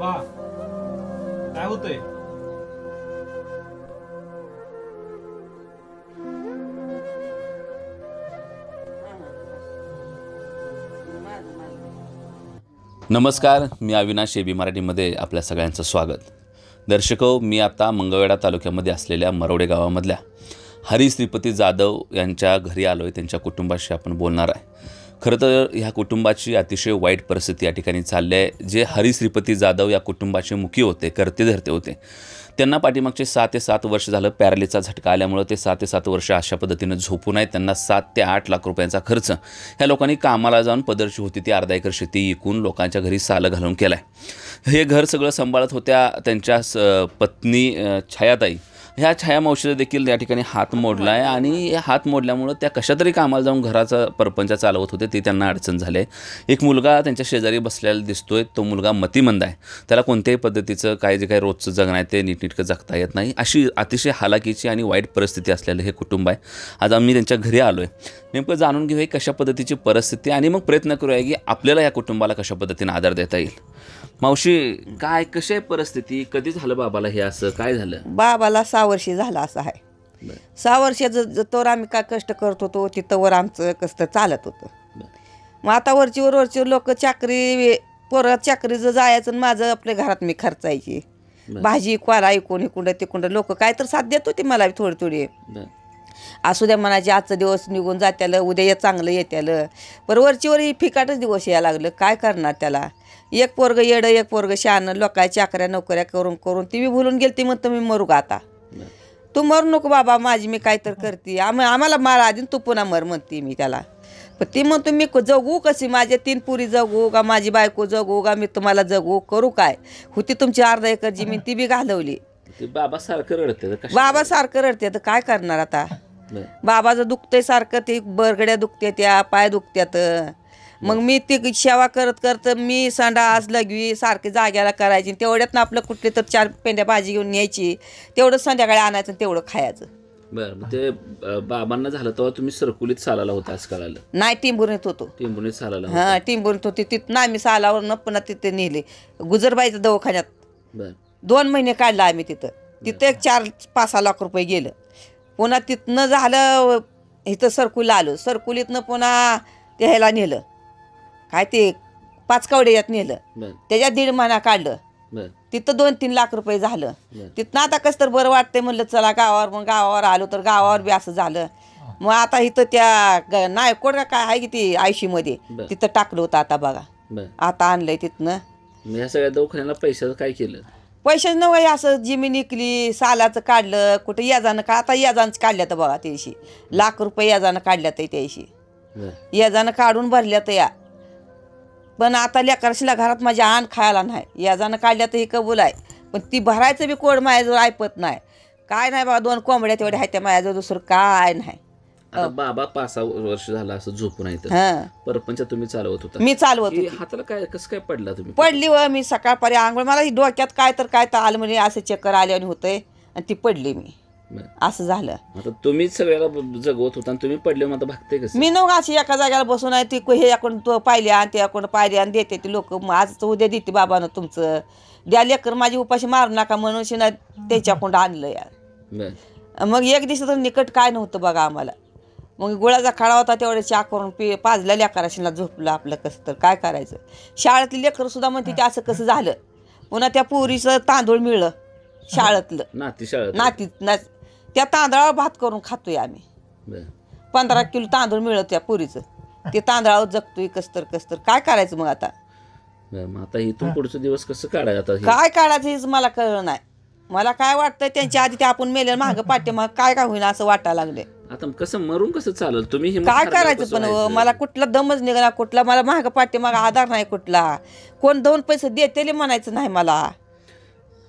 काय नमस्कार मी अविनाश एबी मराठीमध्ये आपल्या सगळ्यांचं स्वागत दर्शको मी आता मंगळवेढा तालुक्यामध्ये असलेल्या मरोडे गावामधल्या हरी श्रीपती जाधव यांच्या घरी आलो आहे त्यांच्या कुटुंबाशी आपण बोलणार आहे खरं तर ह्या कुटुंबाची अतिशय वाईट परिस्थिती या ठिकाणी चालली आहे जे हरी श्रीपती जाधव या कुटुंबाचे मुखी होते करते धरते होते त्यांना पाठीमागचे सहा ते सात वर्ष झालं पॅरलीचा झटका आल्यामुळे ते सात ते सात वर्ष अशा पद्धतीनं झोपून आहेत त्यांना सात ते आठ लाख रुपयांचा खर्च ह्या लोकांनी कामाला जाऊन पदरची होती ती अर्धा एकर शेती विकून लोकांच्या घरी सालं घालून केलं आहे हे घर सगळं सांभाळत होत्या त्यांच्या स पत्नी छायाताई ह्या छायामावशीला देखील त्या ठिकाणी हात मोडला आहे आणि हात मोडल्यामुळं त्या कशातरी कामाला जाऊन घराचा परपंच चालवत होते ते त्यांना अडचण झाले आहे एक मुलगा त्यांच्या शेजारी बसलेला दिसतोय तो मुलगा मतिमंद आहे त्याला कोणत्याही पद्धतीचं काय जे काही रोजचं जगणं आहे ते नीटनिटकं जगता येत नाही अशी अतिशय हालाकीची आणि वाईट परिस्थिती असलेलं हे कुटुंब आहे आज आम्ही त्यांच्या घरी आलो आहे नेमकं जाणून घेऊया कशा पद्धतीची परिस्थिती आणि मग प्रयत्न करूया की आपल्याला या कुटुंबाला कशा पद्धतीने आधार देता येईल मावशी काय कशी आहे परिस्थिती कधी झालं बाबाला हे असं काय झालं बाबाला सहा वर्ष झाला असं आहे सहा वर्ष तोवर आम्ही काय कष्ट करत होतो तिथंवर आमचं कष्ट चालत होतं मग आता वरचीवर वरची लोक चाकरी परत जर जायचं आणि माझं आपल्या घरात मी खर्चायची भाजी क्वारा ऐकून इकुंड तिकुंड लोक काय तर साथ देत होती मला थोडी थोडी असू द्या म्हणायचे आजचा दिवस निघून जात्याला उद्या या चांगलं येत्यालं पर वरचीवर ही फिकाटच दिवस यायला लागलं काय करणार त्याला एक पोरग येडं एक पोरग शान लोकांच्या चाकऱ्या नोकऱ्या करून करून ती बी भुलून गेली ती म्हणतो मी मरू का आता तू मरू नको बाबा माझी मी काय तर करते आम आम्हाला मार आधी तू पुन्हा मर म्हणते मी त्याला पण ती म्हणतो मी जगू कशी माझ्या तीन पुरी जगू का माझी बायको जगू का मी तुम्हाला जगू करू काय होती तुमची अर्धा एकर जमीन ती बी घालवली बाबा सारखं रडते बाबा सारखं रडते तर काय करणार आता बाबाचं दुखतंय सारखं ते बरगड्या दुखत्या त्या पाय दुखत्यात मग मी ती सेवा करत करत मी संडा आज लगवी सारखी जाग्याला करायची तेवढ्यात ना आपलं कुठले तर चार पेंड्या भाजी घेऊन न्यायची तेवढं संध्याकाळी आणायचं तेवढं खायचं बरं ते बाबांना झालं तेव्हा तुम्ही सरकुलीत सालाला होता आज कळालं नाही टिंबुरीत होतो टिंबुरीत सालाला हा हां टिंबुरीत होती तिथं आम्ही सालावरनं पुन्हा तिथे नेले गुजरबाईच्या दवाखान्यात बरं दोन महिने काढला आम्ही तिथं तिथं एक चार पाच सहा लाख रुपये गेलं पुन्हा तिथनं झालं इथं सरकुल आलो सरकुलीतनं पुन्हा ते नेलं काय ते पाच कावडे यात नेलं त्याच्यात दीड महिना काढलं तिथं दोन तीन लाख रुपये झालं तिथनं आता कसं तर बरं वाटतंय म्हणलं चला गावावर मग गावावर आलो तर गावावर बी असं झालं मग आता इथं त्या नाही कोण काय आहे की ती मध्ये तिथं टाकलं होतं आता बघा आता आणलंय तिथनं या सगळ्या दोघांना पैशाचं काय केलं पैशाच नव्हे असं जिमीन निकली सालाचं काढलं कुठं याजानं का आता याजांच काढल्या तर बघा त्याशी लाख रुपये याजानं काढल्यात तर त्याशी याजानं काढून भरल्यात या पण आता लेकराशीला घरात माझ्या आण खायला नाही याजानं काढल्या तर ही कबूल आहे पण ती भरायचं बी कोड माझ्याजवळ ऐपत नाही काय नाही बाबा दोन कोंबड्या तेवढ्या आहेत त्या माझ्याजवळ दुसरं काय नाही बाबा पाच सहा वर्ष झाला असं झोपून येत हां परपंच तुम्ही चालवत होता मी चालवत हाताला काय कसं काय पडला तुम्ही पडली व मी सकाळपारी आंघोळ मला ही डोक्यात काय तर काय तर आलं म्हणजे असे चक्कर आले आणि होते आणि ती पडली मी असं झालं आता तुम्हीच सगळ्याला जगवत होता तुम्ही पडले मग भागते मी नव्हतं अशी एका जागेला बसून आहे ती हे आपण तो पाहिले आणि ते आपण पाहिले आणि देते ती लोक आज उद्या देते बाबानं तुमचं द्या लेकर माझी उपाशी मारू नका म्हणून शिना कोण आणलं या मग एक दिवस तर निकट काय नव्हतं बघा आम्हाला मग गुळाचा खाडा होता तेवढे चा करून पी पाजल्या शिना झोपलं आपलं कसं तर काय करायचं शाळेतली लेकर सुद्धा म्हणते ते असं कसं झालं पुन्हा त्या पोरीचं तांदूळ मिळलं शाळेतलं नाती शाळेत नाती त्या तांदळावर भात करून खातोय आम्ही पंधरा किलो तांदूळ मिळत त्या पुरीचं ते तांदळावर जगतोय कसतर कसतर काय करायचं मग आता मग आता इथून पुढचे दिवस कसं काढायचं काय काढायचं हेच मला कळलं नाही मला काय वाटतंय त्यांच्या आधी ते आपण मेले पाटे मग काय काय होईल असं वाटायला लागले आता कसं मरून कसं चालेल तुम्ही काय करायचं पण हो? मला कुठला दमच निघाला कुठला मला माग मग आधार नाही कुठला कोण दोन पैसे देतेले म्हणायचं नाही मला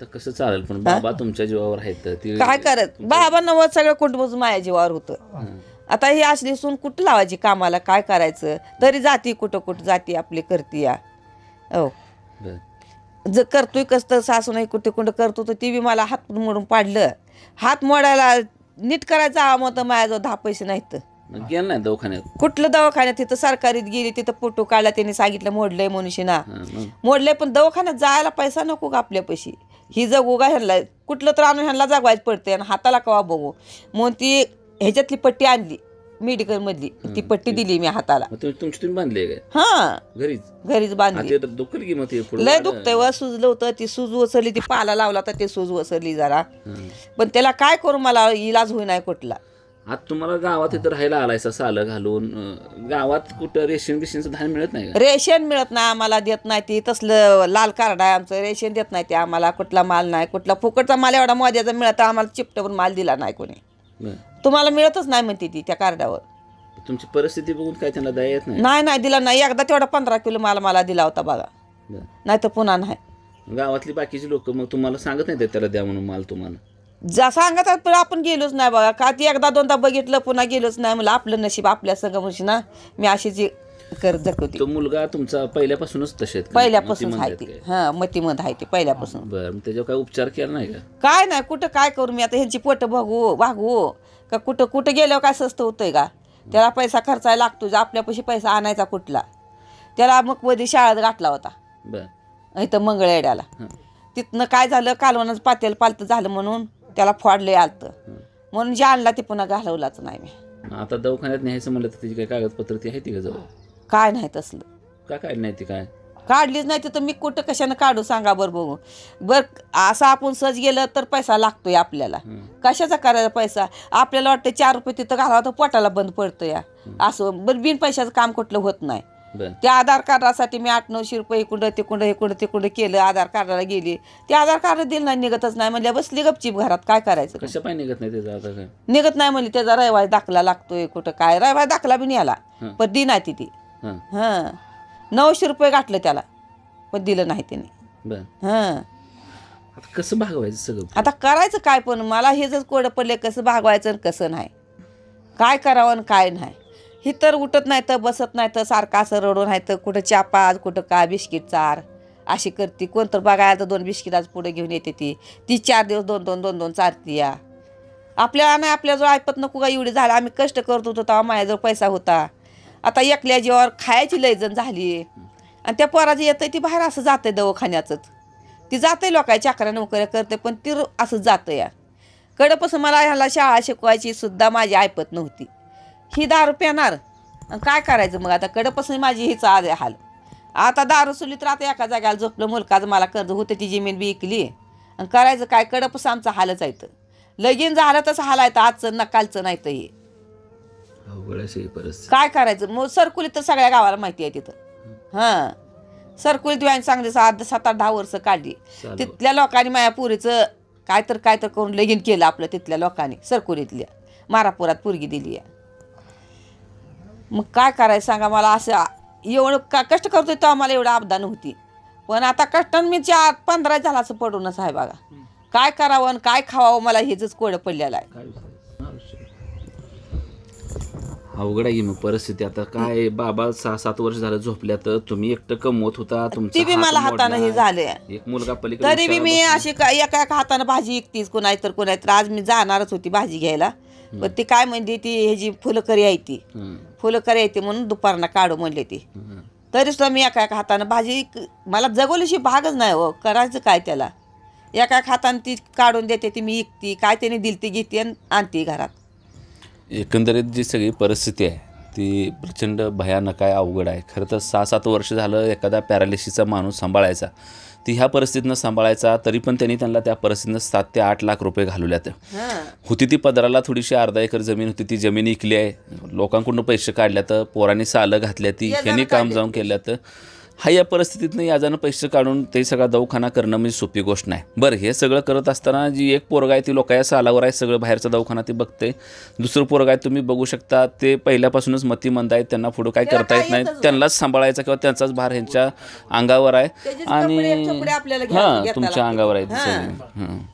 तर कसं चालेल पण बाबा तुमच्या जीवावर आहेत काय करत बाबा नवं सगळं कुटुंबच माझ्या जीवावर होतं आता ही असली सून कुठं लावायची कामाला काय करायचं तरी जाती कुठं कुठं जाती आपली करती या हो ज करतोय कसं सासू नाही कुठे कुठं करतो तर ती बी मला हात मोडून पाडलं हात मोडायला नीट करायचा हा मग माझ्या माझ्याजवळ दहा पैसे नाहीत गेलं नाही दवाखान्यात कुठलं दवाखान्यात तिथं सरकारीत गेली तिथं फोटो काढला त्यांनी सांगितलं मोडलंय मनुष्य ना मोडलंय पण दवाखान्यात जायला पैसा नको का आपल्या पैसे ही जगू का ह्यांना कुठलं तर आणून ह्यांना जगवायचं पडते आणि हाताला कवा बघू म्हणून ती ह्याच्यातली पट्टी आणली मेडिकल मधली ती पट्टी दिली मी हाताला हा घरीच बांधली लय दुखतंय व सुजलं होतं ती सुज वसरली ती पाला लावला तर ते सूज वसरली जरा पण त्याला काय करू मला इलाज होई नाही कुठला आता तुम्हाला गावात इथं राहायला आलायस आलं घालून गावात कुठं रेशन बिशनचं धान मिळत नाही रेशन मिळत नाही आम्हाला देत नाही ती तसलं लाल कार्ड आहे आमचं रेशन देत नाही ते आम्हाला कुठला माल नाही कुठला फुकटचा माल एवढा मोद्याचा मिळत आम्हाला चिपटवून माल दिला नाही कोणी तुम्हाला मिळतच नाही म्हणते ती त्या कार्डावर तुमची परिस्थिती बघून काय त्यांना दया येत नाही नाही दिला नाही एकदा तेवढा पंधरा किलो माल मला दिला होता बघा नाही तर पुन्हा नाही गावातली बाकीची लोक मग तुम्हाला सांगत नाही त्याला द्या म्हणून माल तुम्हाला जा सांगत पण आपण गेलोच नाही बघा का ती एकदा दोनदा बघितलं पुन्हा गेलोच नाही मला आपलं नशीब आपल्या सगळं म्हणजे ना मी अशी जी कर जातो तो मुलगा तुमचा पहिल्यापासूनच तसे पहिल्यापासून आहे ती हां आहे ती पहिल्यापासून बरं त्याच्यावर काय उपचार केला नाही का काय नाही कुठं काय करू मी आता ह्यांची पोट बघू वागू का कुठं कुठं गेल्यावर काय स्वस्त होतंय का त्याला पैसा खर्चायला लागतो आपल्यापाशी पैसा आणायचा कुठला त्याला मग मध्ये शाळेत गाठला होता बरं इथं मंगळेड्याला तिथनं काय झालं कालवनाचं पातेल पालत झालं म्हणून त्याला फाडलं आलत म्हणून जे आणला ते पुन्हा घालवलाच नाही मी आता दवाखान्यात न्यायचं म्हणलं तर तिची काही कागदपत्र ती आहे ती जवळ काय नाही तसलं काय काय नाही ती काय काढलीच नाही तर मी कुठं कशानं काढू सांगा बरं बघू बरं असं आपण सहज गेलं तर पैसा लागतोय आपल्याला कशाचा करायचा पैसा आपल्याला वाटतं चार रुपये तिथं घालावा तर पोटाला बंद पडतो या असं बरं बिन पैशाचं काम कुठलं होत नाही त्या आधार कार्डासाठी मी आठ नऊशे रुपये इकडं तिकडं इकडं तिकडं केलं आधार कार्डाला गेली ते आधार कार्ड दिलं नाही निघतच नाही म्हणल्या बसली गपचीप घरात काय करायचं कशा पाय निघत नाही त्याचा निघत नाही म्हणली त्याचा रहिवास दाखला लागतोय कुठं काय रहिवास दाखला बी नाही आला पण दि नाही ती हां नऊशे रुपये गाठलं त्याला पण दिलं नाही त्याने बर हां कसं भागवायचं सगळं आता करायचं काय पण मला हे जर कोडं पडले कसं भागवायचं आणि कसं नाही काय करावं आणि काय नाही ही तर उठत नाही तर बसत नाही तर सारखं असं रडून आहे तर कुठं चापाज कुठं का बिस्किट चार अशी करते कोण तर बघायला तर दोन बिस्किट आज पुढे घेऊन येते ती ती चार दिवस दोन दोन दोन दोन चारती या आपल्याला नाही आपल्याजवळ ऐपत नको का एवढी झालं आम्ही कष्ट करत होतो तेव्हा माझ्याजवळ पैसा होता आता एकल्या जीवावर खायची लयजण झाली आणि त्या जी येतं ती बाहेर असं जातं आहे दवाखान्याचंच ती जात आहे लोकांच्या अकरा नोकऱ्या करते पण ती असं जातं या कडपसं मला ह्याला शाळा शिकवायची सुद्धा माझी ऐपत नव्हती ही दारू पेणार काय करायचं मग आता कडपासून माझी हीच आज हाल आता दारू सुली तर आता एका जाग्याला झोपलं मुलकाचं मला कर्ज होतं ती जमीन बी विकली आणि करायचं काय कडपस आमचं हालच आहे तर लगीन झालं तसं तर आजचं ना कालचं नाही तर हे काय करायचं मग सरकुलीत तर सगळ्या गावाला माहिती आहे तिथं हां सरकुलीत व्यायन सांगली सात सात आठ दहा वर्ष काढली तिथल्या लोकांनी माया पुरीचं काय तर काय तर करून लगीन केलं आपलं तिथल्या लोकांनी सरकुलीतल्या मारापुरात पुरगी दिली आहे मग काय करायचं सांगा मला असं एवढं का कष्ट करतोय तो आम्हाला एवढं आपदान होती पण आता कष्टान मी चार पंधरा झाला असं पडूनच आहे बघा काय करावं आणि काय खावावं मला हेच कोड पडलेलं आहे अवघड आहे मग परिस्थिती आता काय बाबा सहा सात वर्ष झालं झोपल्यात तुम्ही एकटं कमवत होता तुमची बी मला हातानं हे झाले एक मुलगा पलीकडे तरी बी मी अशी एका एका हातानं भाजी विकतीच कोणाही तर कोणाही तर आज मी जाणारच होती भाजी घ्यायला पण ती काय म्हणते ती ह्याची फुलकरी आहे ती फुलं करे म्हणून दुपारना काढू म्हणले ती तरी सुद्धा मी एका एका हाताने भाजी मला जगवलीशी भागच नाही हो करायचं काय त्याला एका एका हाताने ती काढून देते ती मी इकती काय त्याने दिलती घेते आणि आणते घरात एकंदरीत जी सगळी परिस्थिती आहे ती प्रचंड भयानक आहे अवघड आहे खरं तर सहा सात वर्ष झालं एखादा पॅरालिसिसचा माणूस सांभाळायचा ती ह्या परिस्थितीनं सांभाळायचा तरी पण त्यांनी त्यांना त्या परिस्थितीनं सात ते आठ लाख रुपये घालवल्यात होती ती पदराला थोडीशी अर्धा एकर जमीन होती ती जमीन इकली आहे लोकांकडून पैसे काढल्यात पोरांनी सालं घातल्या ती ह्यांनी काम जाऊन केल्यात हा या परिस्थितीतनं याजानं पैसे काढून ते सगळा दवाखाना करणं म्हणजे सोपी गोष्ट नाही बरं हे सगळं करत असताना जी एक पोरगा आहे ती लोक या सालावर आहे सगळं बाहेरचा दवाखाना ती बघते दुसरं पोरगा आहे तुम्ही बघू शकता ते पहिल्यापासूनच मतीमंद आहेत त्यांना पुढं काय करता येत नाही त्यांनाच सांभाळायचा किंवा त्यांचाच भार ह्यांच्या अंगावर आहे आणि हां तुमच्या अंगावर आहे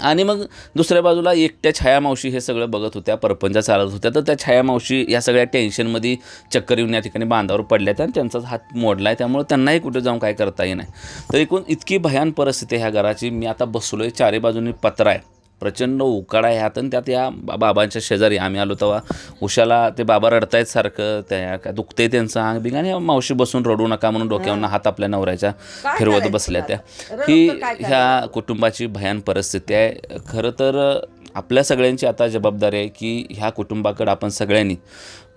आणि मग दुसऱ्या बाजूला एकट्या छायामावशी हे सगळं बघत होत्या परपंजा चालत होत्या तर त्या छायामावशी या सगळ्या टेन्शनमध्ये चक्कर येऊन या ठिकाणी बांधावर पडल्या आणि त्यांचाच हात मोडला आहे त्यामुळे त्यांनाही कुठे जाऊन काय करता नाही तर एकूण इतकी भयान परिस्थिती ह्या घराची मी आता बसलो आहे चारी बाजूंनी पत्रा आहे प्रचंड उकाडा आहे हात आणि त्यात या बाबांच्या शेजारी आम्ही आलो तेव्हा उशाला ते बाबा रडतायत सारखं त्या काय दुखते त्यांचं अंग बिंग आणि मावशी बसून रडू नका म्हणून डोक्यावर हात आपल्या नवऱ्याच्या फिरवत बसल्या त्या ही ह्या कुटुंबाची भयान परिस्थिती आहे खरं तर आपल्या सगळ्यांची आता जबाबदारी आहे की ह्या कुटुंबाकडं आपण सगळ्यांनी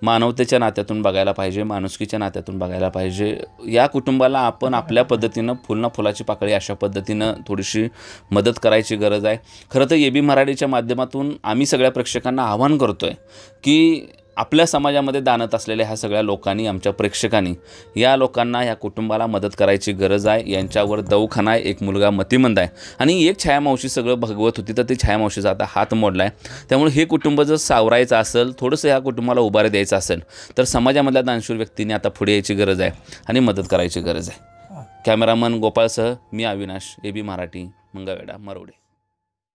मानवतेच्या नात्यातून बघायला पाहिजे माणुसकीच्या नात्यातून बघायला पाहिजे या कुटुंबाला आपण आपल्या पद्धतीनं फुलना फुलाची पाकळी अशा पद्धतीनं थोडीशी मदत करायची गरज आहे खरं तर ए बी मराठीच्या माध्यमातून आम्ही सगळ्या प्रेक्षकांना आवाहन करतो आहे की आपल्या समाजामध्ये दानत असलेल्या ह्या सगळ्या लोकांनी आमच्या प्रेक्षकांनी या लोकांना या कुटुंबाला मदत करायची गरज आहे यांच्यावर दवखाना आहे एक मुलगा मतिमंद आहे आणि एक छायामावशी सगळं भगवत होती तर ती छायामावशीचा आता हात मोडला आहे त्यामुळे हे कुटुंब जर सावरायचं असेल थोडंसं ह्या कुटुंबाला उभारे द्यायचं असेल तर समाजामधल्या दानशूर व्यक्तींनी आता पुढे यायची गरज आहे आणि मदत करायची गरज आहे कॅमेरामन गोपाळसह मी अविनाश ए बी मराठी मंगळवेडा मरवडे